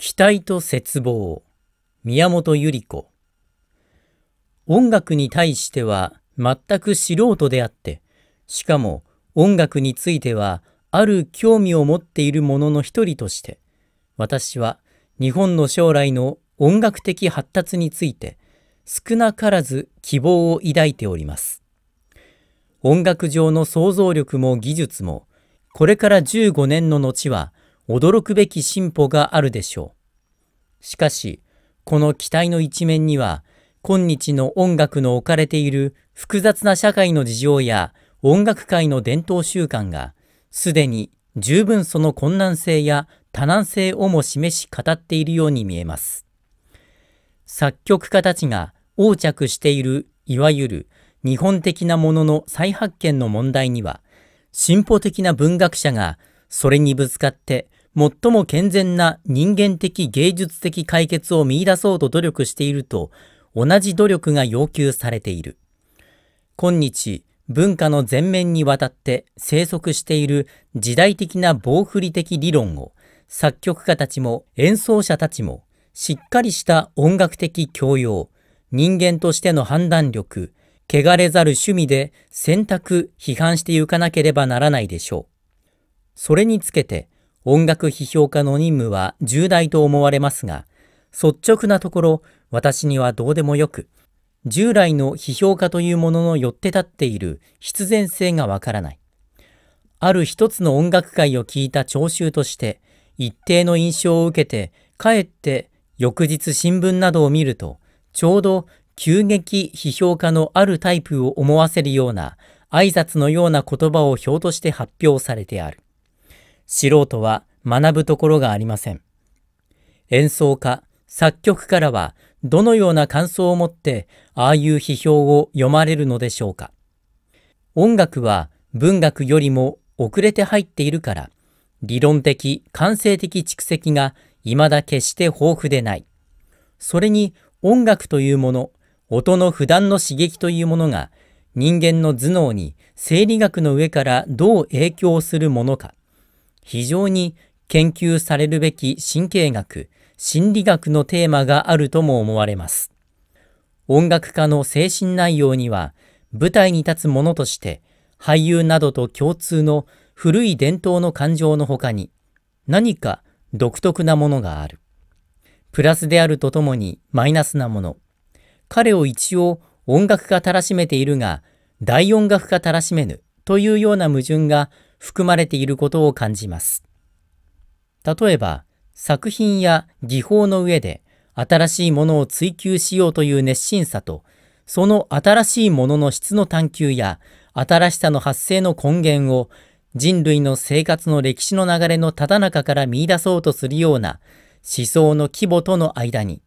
期待と絶望宮本百合子音楽に対しては全く素人であってしかも音楽についてはある興味を持っている者の一人として私は日本の将来の音楽的発達について少なからず希望を抱いております音楽上の想像力も技術もこれから15年の後は驚くべき進歩があるでしょう。しかし、この期待の一面には、今日の音楽の置かれている複雑な社会の事情や音楽界の伝統習慣が、すでに十分その困難性や多難性をも示し語っているように見えます。作曲家たちが横着している、いわゆる日本的なものの再発見の問題には、進歩的な文学者がそれにぶつかって最も健全な人間的芸術的解決を見出そうと努力していると同じ努力が要求されている。今日、文化の前面にわたって生息している時代的な防振り的理論を作曲家たちも演奏者たちもしっかりした音楽的教養、人間としての判断力、汚れざる趣味で選択、批判してゆかなければならないでしょう。それにつけて、音楽批評家の任務は重大と思われますが、率直なところ私にはどうでもよく、従来の批評家というもののよって立っている必然性がわからない。ある一つの音楽界を聞いた聴衆として、一定の印象を受けて、かえって翌日新聞などを見ると、ちょうど急激批評家のあるタイプを思わせるような挨拶のような言葉を表として発表されてある。素人は学ぶところがありません。演奏家、作曲からはどのような感想を持ってああいう批評を読まれるのでしょうか。音楽は文学よりも遅れて入っているから、理論的、感性的蓄積が未だ決して豊富でない。それに音楽というもの、音の普段の刺激というものが人間の頭脳に生理学の上からどう影響するものか。非常に研究されるべき神経学、心理学のテーマがあるとも思われます。音楽家の精神内容には、舞台に立つ者として、俳優などと共通の古い伝統の感情の他に、何か独特なものがある。プラスであるとともにマイナスなもの。彼を一応音楽家たらしめているが、大音楽家たらしめぬというような矛盾が含まれていることを感じます。例えば、作品や技法の上で新しいものを追求しようという熱心さと、その新しいものの質の探求や新しさの発生の根源を人類の生活の歴史の流れのただ中から見出そうとするような思想の規模との間に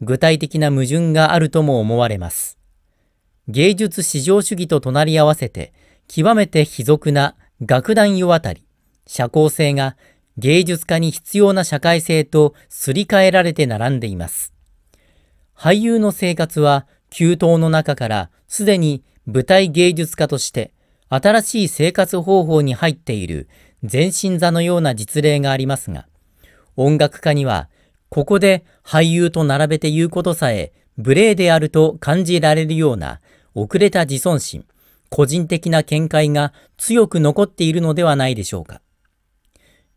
具体的な矛盾があるとも思われます。芸術至上主義と隣り合わせて極めて卑俗な楽団世渡り、社交性が芸術家に必要な社会性とすり替えられて並んでいます。俳優の生活は、給湯の中からすでに舞台芸術家として新しい生活方法に入っている全身座のような実例がありますが、音楽家にはここで俳優と並べて言うことさえ無礼であると感じられるような遅れた自尊心、個人的な見解が強く残っているのではないでしょうか。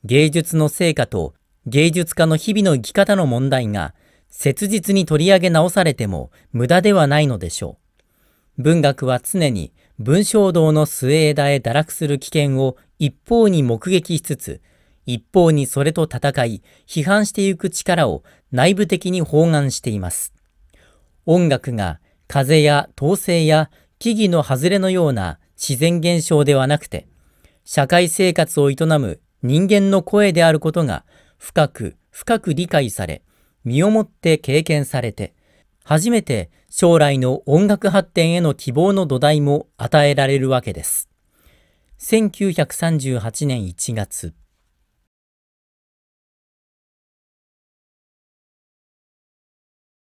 芸術の成果と芸術家の日々の生き方の問題が切実に取り上げ直されても無駄ではないのでしょう。文学は常に文章道の末枝へ堕落する危険を一方に目撃しつつ、一方にそれと戦い、批判してゆく力を内部的に包含しています。音楽が風や統制や木々の外れのような自然現象ではなくて、社会生活を営む人間の声であることが深く深く理解され、身をもって経験されて、初めて将来の音楽発展への希望の土台も与えられるわけです。1938年1月。